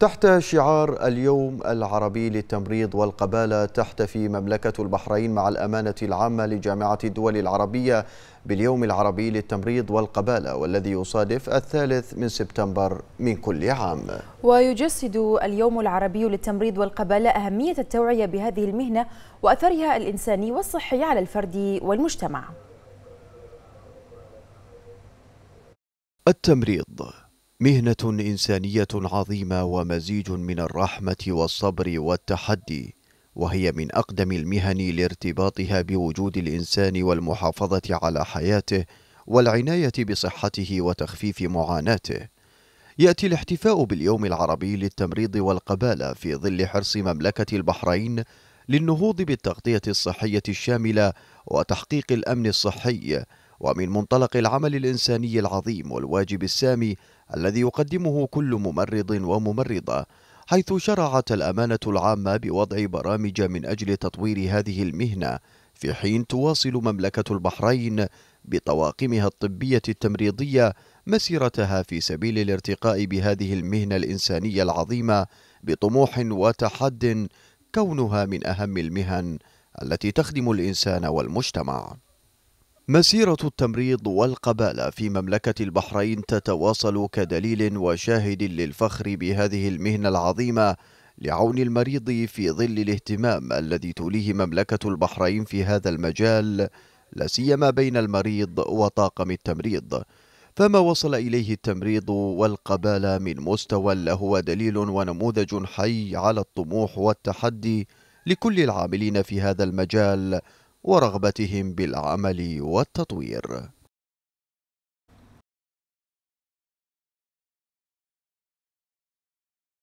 تحت شعار اليوم العربي للتمريض والقبالة تحتفي مملكة البحرين مع الأمانة العامة لجامعة الدول العربية باليوم العربي للتمريض والقبالة والذي يصادف الثالث من سبتمبر من كل عام ويجسد اليوم العربي للتمريض والقبالة أهمية التوعية بهذه المهنة وأثرها الإنساني والصحي على الفرد والمجتمع التمريض مهنة إنسانية عظيمة ومزيج من الرحمة والصبر والتحدي، وهي من أقدم المهن لارتباطها بوجود الإنسان والمحافظة على حياته والعناية بصحته وتخفيف معاناته. يأتي الاحتفاء باليوم العربي للتمريض والقبالة في ظل حرص مملكة البحرين للنهوض بالتغطية الصحية الشاملة وتحقيق الأمن الصحي ومن منطلق العمل الإنساني العظيم والواجب السامي الذي يقدمه كل ممرض وممرضة حيث شرعت الأمانة العامة بوضع برامج من أجل تطوير هذه المهنة في حين تواصل مملكة البحرين بطواقمها الطبية التمريضية مسيرتها في سبيل الارتقاء بهذه المهنة الإنسانية العظيمة بطموح وتحد كونها من أهم المهن التي تخدم الإنسان والمجتمع مسيرة التمريض والقبالة في مملكة البحرين تتواصل كدليل وشاهد للفخر بهذه المهنة العظيمة لعون المريض في ظل الاهتمام الذي توليه مملكة البحرين في هذا المجال لاسيما بين المريض وطاقم التمريض فما وصل إليه التمريض والقبالة من مستوى لهو دليل ونموذج حي على الطموح والتحدي لكل العاملين في هذا المجال ورغبتهم بالعمل والتطوير